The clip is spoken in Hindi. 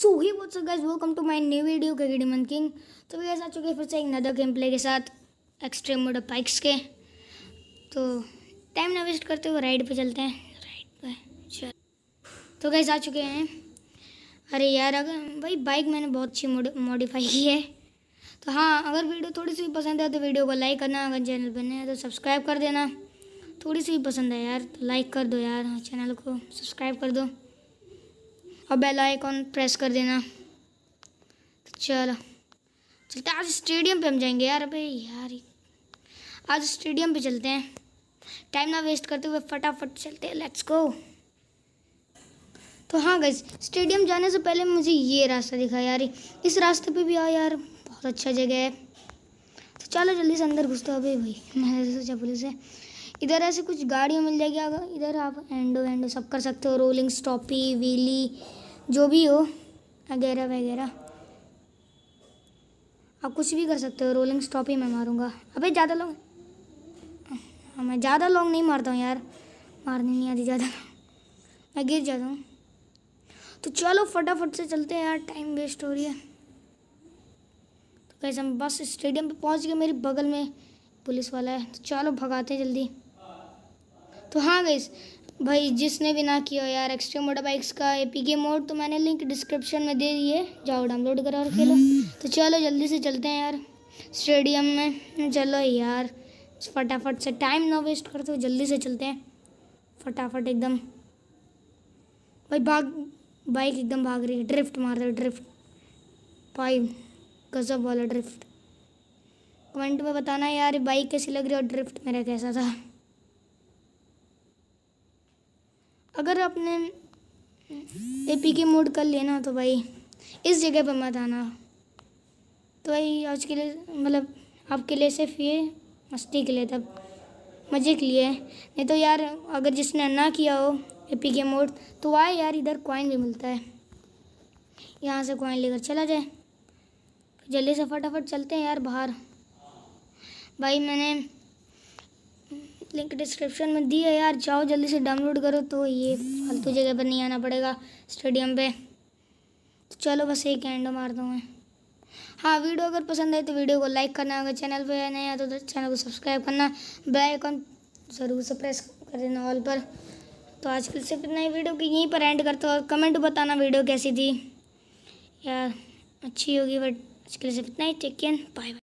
so hi what's guys welcome to my new video के मन किंग तो गाइज आ चुके हैं फिर से एक नदर गेम प्ले के साथ एक्सट्रीम मोड बाइक्स के तो टाइम ना वेस्ट करते हुए राइड पे चलते हैं राइड पे चल तो गैस आ चुके हैं अरे यार अगर भाई बाइक मैंने बहुत अच्छी मॉडिफाई की है तो हाँ अगर वीडियो थोड़ी सी भी पसंद है तो वीडियो को लाइक करना अगर चैनल पर नए तो सब्सक्राइब कर देना थोड़ी सी भी पसंद है यार तो लाइक कर दो यार चैनल हाँ, को सब्सक्राइब कर दो और बेल आइकॉन प्रेस कर देना तो चलो चलते आज स्टेडियम पे हम जाएंगे यार अबे यार आज स्टेडियम पे चलते हैं टाइम ना वेस्ट करते हुए फटाफट चलते हैं लेट्स गो तो हाँ गई स्टेडियम जाने से पहले मुझे ये रास्ता दिखा यार इस रास्ते पे भी आओ यार बहुत अच्छा जगह है तो चलो जल्दी से अंदर घुसते हो अभी भाई मैंने सोचा पुलिस है इधर ऐसे कुछ गाड़ियाँ मिल जाएगी अगर इधर आप एंडो एंडो सब कर सकते हो रोलिंग स्टॉपी व्हीली जो भी हो वगैरह वगैरह आप कुछ भी कर सकते हो रोलिंग स्टॉप ही मैं मारूंगा अबे ज़्यादा लॉन्ग हाँ मैं ज़्यादा लॉन्ग नहीं मारता हूँ यार मारने नहीं आती ज़्यादा मैं गिर जाता हूँ तो चलो फटाफट से चलते हैं यार टाइम वेस्ट हो रही है तो कैसे हम बस स्टेडियम पे पहुँच गए मेरी बगल में पुलिस वाला है तो चलो भगाते हैं जल्दी तो हाँ गई भाई जिसने भी ना किया यार एक्सट्रीम मोटरबाइक्स बाइक्स का एपी के मोड तो मैंने लिंक डिस्क्रिप्शन में दे दिए जाओ डाउनलोड करो और खेलो तो चलो जल्दी से चलते हैं यार स्टेडियम में चलो यार फटाफट से टाइम ना वेस्ट करते हुए जल्दी से चलते हैं फटाफट एकदम भाई भाग बाइक एकदम भाग रही है ड्रिफ्ट मार है ड्रिफ्ट भाई गजब वाला ड्रिफ्ट कमेंट में बताना यार बाइक कैसी लग रही है और ड्रिफ्ट मेरा कैसा था अगर आपने ए पी के मोड कर लेना तो भाई इस जगह पर मत आना तो भाई आज के लिए मतलब आपके लिए सिर्फ ये मस्ती के लिए तब मज़े के लिए नहीं तो यार अगर जिसने ना किया हो ए पी के मोड तो आए यार इधर कॉइन भी मिलता है यहाँ से कॉइन लेकर चला जाए जल्दी से फटाफट चलते हैं यार बाहर भाई मैंने लिंक डिस्क्रिप्शन में दी है यार जाओ जल्दी से डाउनलोड करो तो ये फालतू जगह पर नहीं आना पड़ेगा स्टेडियम पे तो चलो बस एक एंड मार दूँ मैं हाँ वीडियो अगर पसंद आए तो वीडियो को लाइक करना अगर चैनल पर नया तो चैनल को सब्सक्राइब करना बेलाइकॉन ज़रूर से प्रेस कर देना ऑल पर तो आजकल सिर्फ इतना ही वीडियो की यहीं पर एंड करते हो कमेंट बताना वीडियो कैसी थी यार अच्छी होगी बट आजकल सिर्फ इतना ही टेक केयर बाय बाय